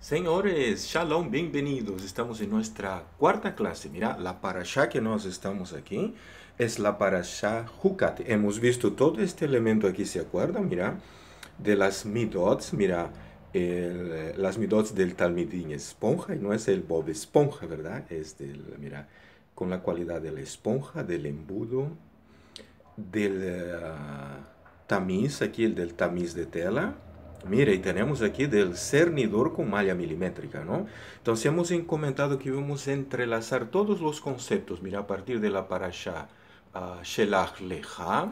Señores, shalom, bienvenidos. Estamos en nuestra cuarta clase. Mira, la parasha que nos estamos aquí es la parasha Hukat. Hemos visto todo este elemento aquí, ¿se acuerdan? Mira, de las midots, mira, las midots del Talmidín esponja y no es el Bob esponja, ¿verdad? Es del, mira, con la cualidad de la esponja, del embudo, del ah, tamiz, aquí el del tamiz de tela y tenemos aquí del cernidor con malla milimétrica, ¿no? Entonces hemos comentado que vamos a entrelazar todos los conceptos, mira, a partir de la parasha uh, Shelach Lecha,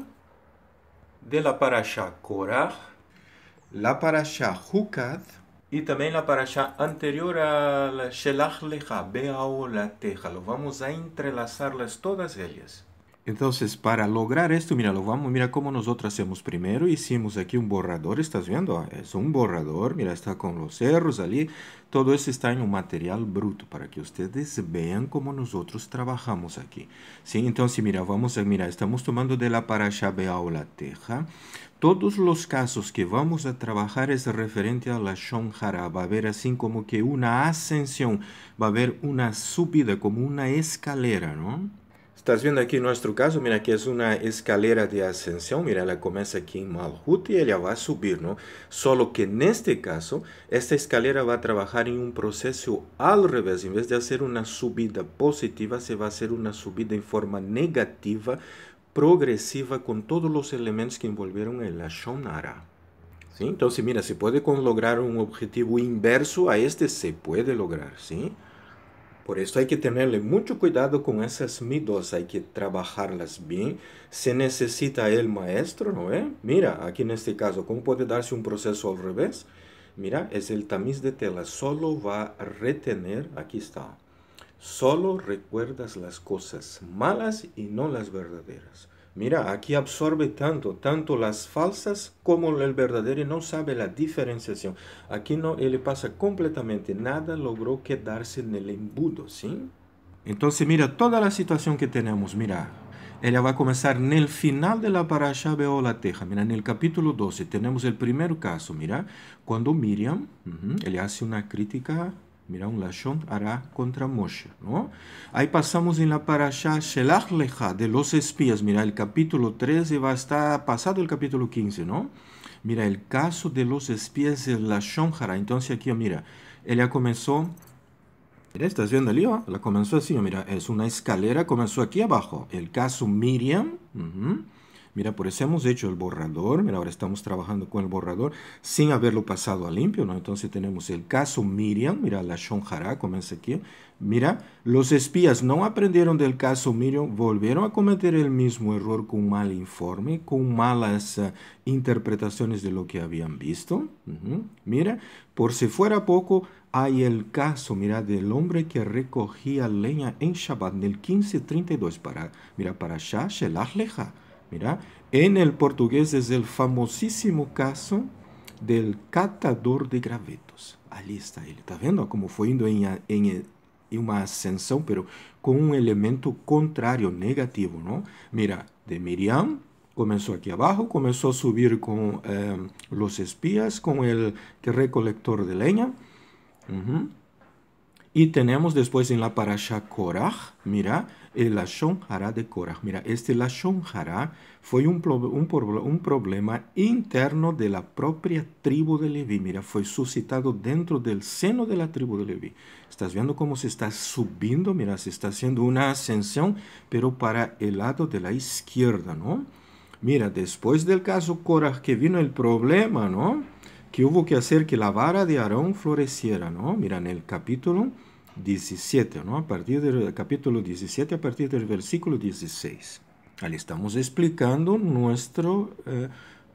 de la parasha Korach, la parasha Hukad, y también la parasha anterior a la Shelach Lecha, Be'aolateja, lo vamos a entrelazarlas todas ellas. Entonces, para lograr esto, mira, lo vamos, mira cómo nosotros hacemos primero. Hicimos aquí un borrador, ¿estás viendo? Ah, es un borrador, mira, está con los cerros allí. Todo eso está en un material bruto para que ustedes vean cómo nosotros trabajamos aquí. ¿Sí? Entonces, mira, vamos a, mira, estamos tomando de la parasha o la teja. Todos los casos que vamos a trabajar es referente a la Shonjara. Va a haber así como que una ascensión, va a haber una subida, como una escalera, ¿no? Estás viendo aquí nuestro caso, mira que es una escalera de ascensión, mira, la comienza aquí en Malhut y ella va a subir, ¿no? Solo que en este caso, esta escalera va a trabajar en un proceso al revés, en vez de hacer una subida positiva, se va a hacer una subida en forma negativa, progresiva, con todos los elementos que envolvieron el Shonara. ¿Sí? Entonces, mira, se puede lograr un objetivo inverso a este, se puede lograr, ¿sí? sí por eso hay que tenerle mucho cuidado con esas midos, hay que trabajarlas bien. Se necesita el maestro, ¿no Mira, aquí en este caso, ¿cómo puede darse un proceso al revés? Mira, es el tamiz de tela, solo va a retener, aquí está, solo recuerdas las cosas malas y no las verdaderas. Mira, aquí absorbe tanto, tanto las falsas como el verdadero y no sabe la diferenciación. Aquí no, él pasa completamente, nada logró quedarse en el embudo, ¿sí? Entonces mira toda la situación que tenemos, mira. Ella va a comenzar en el final de la parasha teja. Mira, en el capítulo 12 tenemos el primer caso, mira, cuando Miriam, le él hace una crítica Mira, un lashon hará contra Moshe, ¿no? Ahí pasamos en la parasha Shelach Lecha de los espías. Mira, el capítulo 13 va a estar pasado el capítulo 15, ¿no? Mira, el caso de los espías es lashon hará. Entonces aquí, mira, ya comenzó... Mira, ¿estás viendo el lío? La comenzó así, mira, es una escalera, comenzó aquí abajo. El caso Miriam... Mira, por eso hemos hecho el borrador, mira, ahora estamos trabajando con el borrador sin haberlo pasado a limpio, ¿no? Entonces tenemos el caso Miriam, mira, la Shonjara comienza aquí. Mira, los espías no aprendieron del caso Miriam, volvieron a cometer el mismo error con mal informe, con malas eh, interpretaciones de lo que habían visto. Mira, por si fuera poco, hay el caso, mira, del hombre que recogía leña en Shabbat en el 1532 para, mira, para Shah Leja. Mira, en el portugués es el famosísimo caso del catador de gravetos. Allí está él. Está viendo cómo fue indo en una ascensión, pero con un elemento contrario, negativo, ¿no? Mira, de Miriam comenzó aquí abajo, comenzó a subir con eh, los espías, con el recolector de leña. Y tenemos después en la parasha Korach, mira, el Lashon Hara de Korach. Mira, este Lashon Hara fue un, un, problema interno de la propia tribu de Leví. Mira, fue suscitado dentro del seno de la tribu de Leví. Estás viendo cómo se está subiendo, mira, se está haciendo una ascensión, pero para el lado de la izquierda, ¿no? Mira, después del caso Korach que vino el problema, ¿no? que hubo que hacer que la vara de Aarón floreciera, ¿no? Mira, en el capítulo 17, ¿no? A partir del capítulo 17, a partir del versículo 16. Ahí estamos explicando nuestro, eh,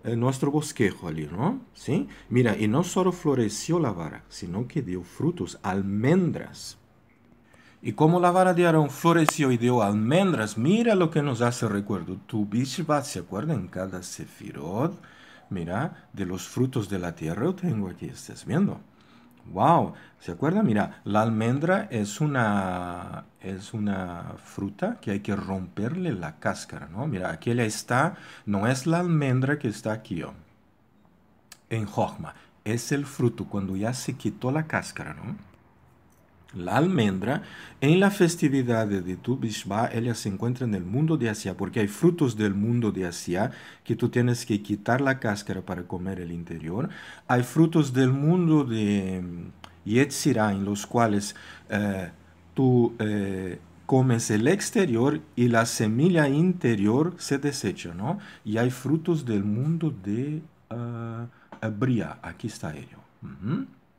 eh, nuestro bosquejo ¿no? ¿Sí? Mira, y no solo floreció la vara, sino que dio frutos, almendras. Y como la vara de Aarón floreció y dio almendras, mira lo que nos hace recuerdo. Tu Bishvat, ¿se acuerdan? Cada sefirot mira, de los frutos de la tierra lo tengo aquí, estás viendo. Wow, ¿se acuerdan? Mira, la almendra es una, es una fruta que hay que romperle la cáscara, ¿no? Mira, ya está, no es la almendra que está aquí, ¿no? Oh, en Jochma, es el fruto cuando ya se quitó la cáscara, ¿no? La almendra, en la festividad de Tu Bishba, ella se encuentra en el mundo de Asia, porque hay frutos del mundo de Asia que tú tienes que quitar la cáscara para comer el interior. Hay frutos del mundo de mm, Yetzirah, en los cuales eh, tú eh, comes el exterior y la semilla interior se desecha, ¿no? Y hay frutos del mundo de uh, aquí está ello.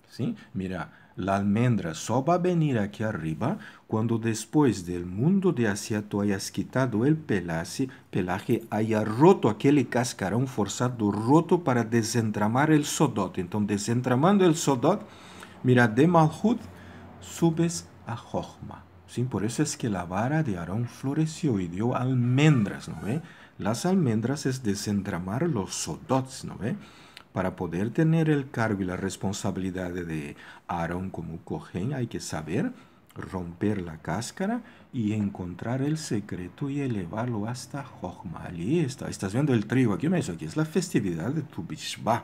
¿Sí? Mira, la almendra só va a venir aquí arriba cuando después del mundo de asiato hayas quitado el pelaje, pelaje haya roto aquel cascarón forzado roto para desentramar el sodot. Entonces, desentramando el sodot, mira, de Malhud subes a Jochma. ¿sí? Por eso es que la vara de Aarón floreció y dio almendras, ¿no ve? Las almendras es desentramar los sodots, ¿no ve? para poder tener el cargo y la responsabilidad de Aarón como cojén, hay que saber romper la cáscara y encontrar el secreto y elevarlo hasta Jochma. Ahí está, estás viendo el trigo aquí, me aquí es la festividad de tu Bishba.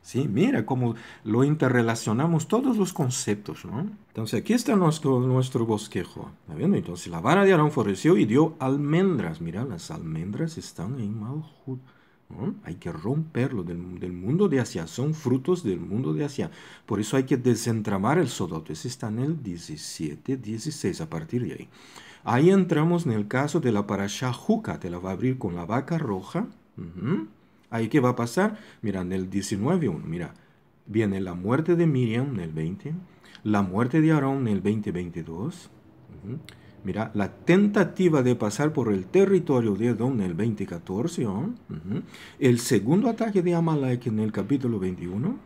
Sí, mira cómo lo interrelacionamos todos los conceptos, ¿no? Entonces aquí está nuestro, nuestro bosquejo, ¿está viendo? Entonces la vara de Aarón floreció y dio almendras, mira, las almendras están en Malhut. Hay que romperlo del, mundo de Asia. Son frutos del mundo de Asia. Por eso hay que desentramar el Sodote. Ese está en el 17, 16, a partir de ahí. Ahí entramos en el caso de la parashá Te la va a abrir con la vaca roja. Ahí qué va a pasar. Mira, en el 19, 1, mira. Viene la muerte de Miriam en el 20. La muerte de Aarón en el 20, 22. Mira, la tentativa de pasar por el territorio de Edom en el 2014, el segundo ataque de Amalek en el capítulo 21,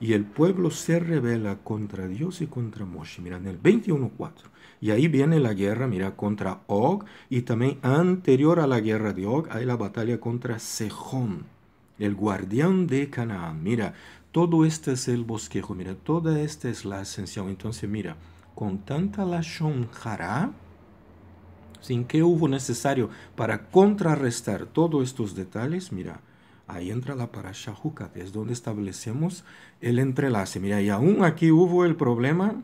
y el pueblo se rebela contra Dios y contra Moshe, mira, en el 21.4. Y ahí viene la guerra, mira, contra Og, y también anterior a la guerra de Og hay la batalla contra Sejón, el guardián de Canaán. Mira, todo este es el bosquejo, mira, toda esta es la ascensión. Entonces, mira, con tanta Lashon Hará, sin que hubo necesario para contrarrestar todos estos detalles, mira, ahí entra la parasha Hukat, es donde establecemos el entrelace. Mira, y aún aquí hubo el problema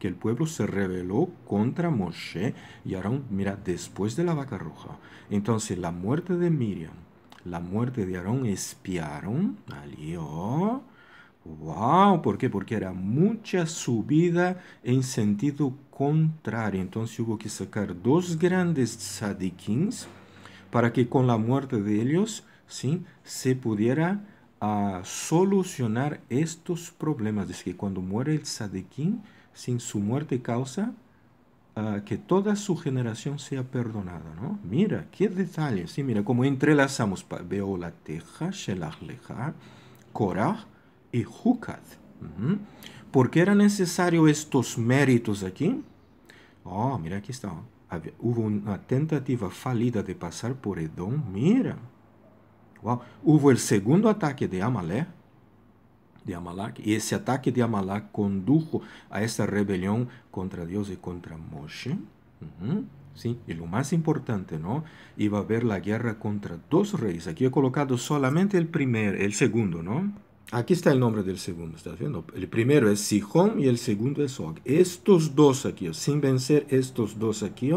que el pueblo se rebeló contra Moshe y Aarón, mira, después de la vaca roja. Entonces, la muerte de Miriam, la muerte de Aarón espiaron, alió, ¡Wow! ¿Por qué? Porque era mucha subida en sentido contrario. Entonces hubo que sacar dos grandes sadikins para que con la muerte de ellos ¿sí? se pudiera ah, solucionar estos problemas. Es que cuando muere el sadiquín, sin su muerte causa ah, que toda su generación sea perdonada. ¿no? Mira, qué detalle. Sí, mira, como entrelazamos. Veo la teja, Shelach Leja, Korah, e Hucad. Uhum. Por que era necessário estes méritos aqui? Ó, oh, mira aqui está. Houve uma tentativa falida de passar por Edom. Mira. Uau. Houve o segundo ataque de Amalé, de Amalek. E esse ataque de Amalek condujo a esta rebelião contra Deus e contra Moshe. Uhum. Sim, e o mais importante, não? Iba a haver a guerra contra dois reis. Aqui é colocado solamente o primeiro, o segundo, não? Aquí está el nombre del segundo, ¿estás viendo? El primero es Sihon y el segundo es Og. Estos dos aquí, sin vencer estos dos aquí,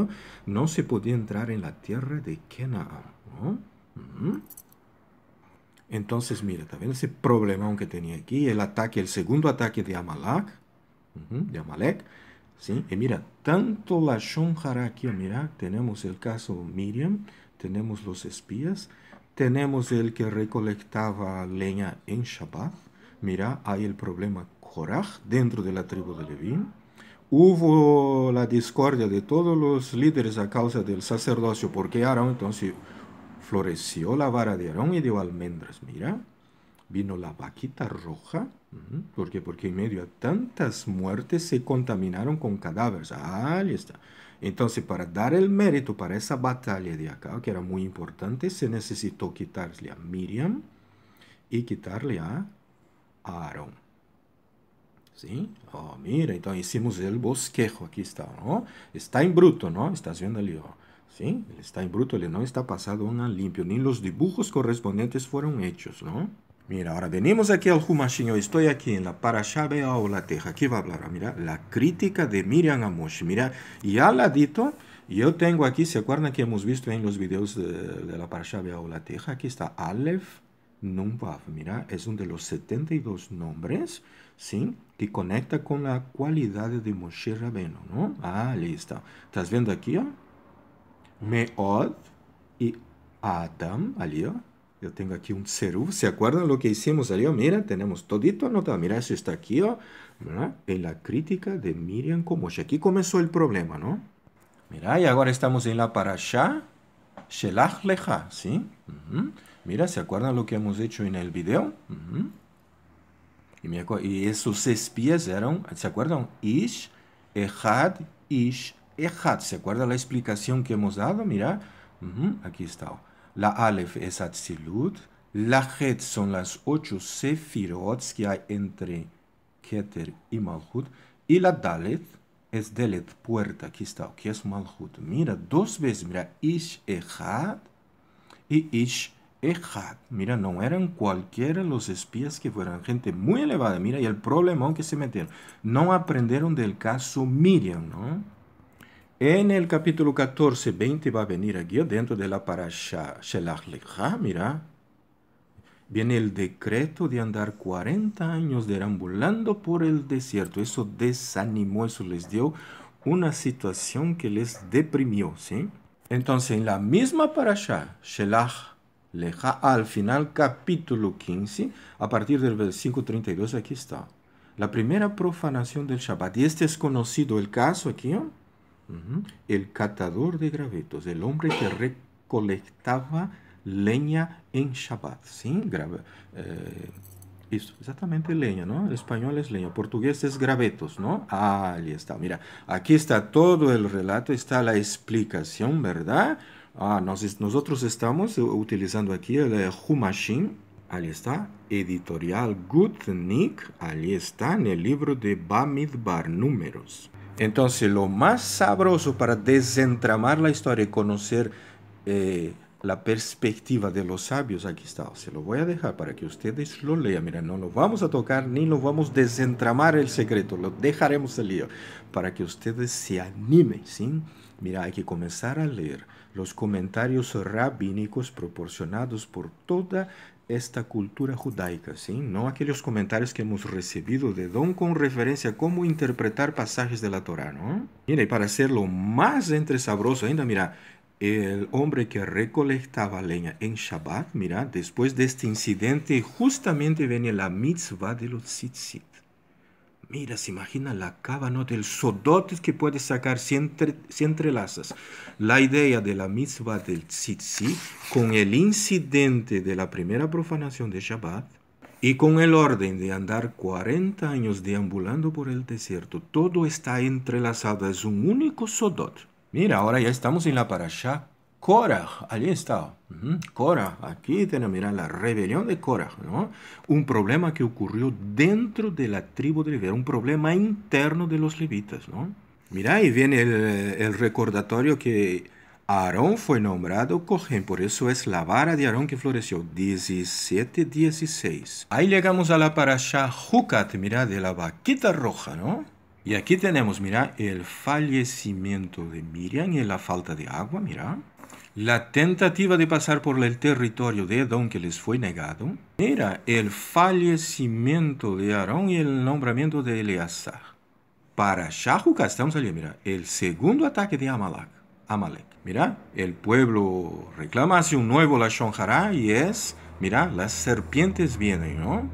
no se podía entrar en la tierra de Canaán. Entonces, mira, también ese problema que tenía aquí, el ataque, el segundo ataque de Amalek, de Amalek, ¿sí? Y mira, tanto la Shonjara aquí, mira, tenemos el caso Miriam, tenemos los espías, tenemos el que recolectaba leña en Shabbat. Mira, hay el problema Korach dentro de la tribu de Leví. Hubo la discordia de todos los líderes a causa del sacerdocio, porque Aarón entonces floreció la vara de Aarón y dio almendras. Mira vino la vaquita roja. ¿Por qué? Porque en medio de tantas muertes se contaminaron con cadáveres. ahí está. Entonces, para dar el mérito para esa batalla de acá, que era muy importante, se necesitó quitarle a Miriam y quitarle a Aaron ¿Sí? Oh, mira, entonces hicimos el bosquejo. Aquí está, ¿no? Está en bruto, ¿no? Estás viendo el libro. ¿Sí? Está en bruto, no está pasado nada limpio. Ni los dibujos correspondientes fueron hechos, ¿no? Mira, ahora venimos aquí al Humashin. estoy aquí en la Parashá o la Teja. Aquí va a hablar, ah, mira, la crítica de Miriam Amosh. Mira, y al ladito, yo tengo aquí, ¿se acuerdan que hemos visto en los videos de, la Parashá o la Teja? Aquí está Aleph Numbav. Mira, es uno de los 72 nombres, ¿sí? Que conecta con la cualidad de Moshe Rabeno, ¿no? Ah, listo. ¿Estás viendo aquí? Oh? Meod y Adam, allí, oh? Yo tengo aquí un cerú. ¿Se acuerdan lo que hicimos salió? Mira, tenemos todito anotado. Mira, eso está aquí, ¿verdad? Oh, en la crítica de Miriam Komosh. Aquí comenzó el problema, ¿no? Mira, y ahora estamos en la parasha Shelach Lecha. ¿sí? Mira, ¿se acuerdan lo que hemos hecho en el video? y, y, esos espías eran, ¿se acuerdan? Ish, Echad, Ish, Ejad. ¿Se acuerdan la explicación que hemos dado? Mira, aquí está. Oh. La Aleph es Atzilut. La Het son las ocho Sefirot que hay entre Keter y Malhut. Y la Dalet es Delet, puerta, aquí está, que es Malhut. Mira, dos veces, mira, Ish ejad y Ish ejad Mira, no eran cualquiera los espías que fueran gente muy elevada. Mira, y el problema que se metieron. No aprendieron del caso Miriam, ¿no? En el capítulo 14, 20 va a venir aquí dentro de la parasha Shelach Lecha, mira, viene el decreto de andar 40 años derambulando por el desierto. Eso desanimó, eso les dio una situación que les deprimió, ¿sí? Entonces, en la misma parasha, Shelach Lecha, al final, capítulo 15, a partir del versículo 32, aquí está. La primera profanación del Shabbat. Y este es conocido el caso aquí, ¿no? El catador de gravetos, el hombre que recolectaba leña en Shabbat. Sí, eh, exactamente leña, ¿no? español es leña, portugués es gravetos, ¿no? Ah, ahí está, mira, aquí está todo el relato, está la explicación, ¿verdad? Ah, nosotros estamos utilizando aquí el eh, Humashim, ahí está, editorial Gutnik, ahí está, en el libro de Bamidbar, números. Entonces, lo más sabroso para desentramar la historia y conocer eh, la perspectiva de los sabios, aquí está. Se lo voy a dejar para que ustedes lo lean. Mira, no lo vamos a tocar ni lo vamos a desentramar el secreto. Lo dejaremos el lío para que ustedes se animen, ¿sí? Mira, hay que comenzar a leer los comentarios rabínicos proporcionados por toda esta cultura judaica, ¿sí? no aquellos comentarios que hemos recibido de Don con referencia a cómo interpretar pasajes de la Torá. ¿no? Mira, y para hacerlo más entre sabroso ainda, mira, el hombre que recolectaba leña en Shabbat, mira, después de este incidente, justamente venía la mitzvah de los tzitzit. Mira, se imagina la cábano del sodotes que puedes sacar si, entrelazas la idea de la misma del Tzitzí con el incidente de la primera profanación de Shabbat y con el orden de andar 40 años deambulando por el desierto. Todo está entrelazado, es un único sodot. Mira, ahora ya estamos en la parashá Cora, allí está. Cora, aquí tenemos, mirá, la rebelión de Cora, ¿no? Un problema que ocurrió dentro de la tribu de Levi, un problema interno de los levitas, ¿no? Mirá, ahí viene el, recordatorio que Aarón fue nombrado Cohen, por eso es la vara de Aarón que floreció, 17-16. Ahí llegamos a la parasha Jucat, mirá, de la vaquita roja, ¿no? Y aquí tenemos, mirá, el fallecimiento de Miriam y la falta de agua, mirá. La tentativa de pasar por el territorio de Edom que les fue negado era el fallecimiento de Aarón y el nombramiento de Eleazar. Para Shahuka estamos allí, mira, el segundo ataque de Amalek. Amalek. Mira, el pueblo reclama hacia un nuevo la Hará y es, mira, las serpientes vienen, ¿no?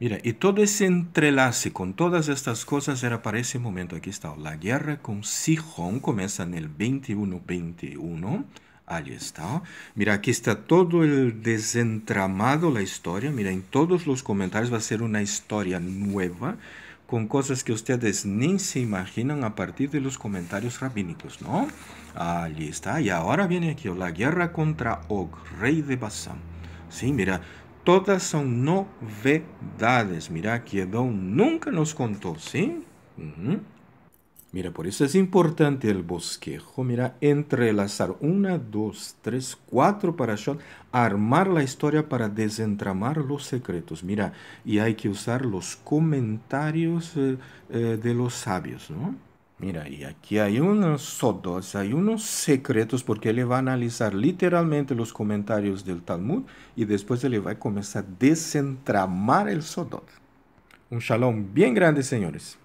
Mira, y todo ese entrelace con todas estas cosas era para ese momento. Aquí está, la guerra con sijón. comienza en el 21-21 Allí está. Mira, aquí está todo el desentramado, la historia. Mira, en todos los comentarios va a ser una historia nueva con cosas que ustedes ni se imaginan a partir de los comentarios rabínicos, ¿no? Allí está. Y ahora viene aquí la guerra contra Og, rey de Basán. Sí, mira, todas son novedades. Mira, que Edom nunca nos contó, ¿sí? Mira, por eso es importante el bosquejo. Mira, entrelazar una, dos, tres, cuatro para shot, armar la historia para desentramar los secretos. Mira, y hay que usar los comentarios eh, eh, de los sabios, ¿no? Mira, y aquí hay unos sodos, hay unos secretos porque él va a analizar literalmente los comentarios del Talmud y después él va a comenzar a desentramar el sodot. Un shalom bien grande, señores.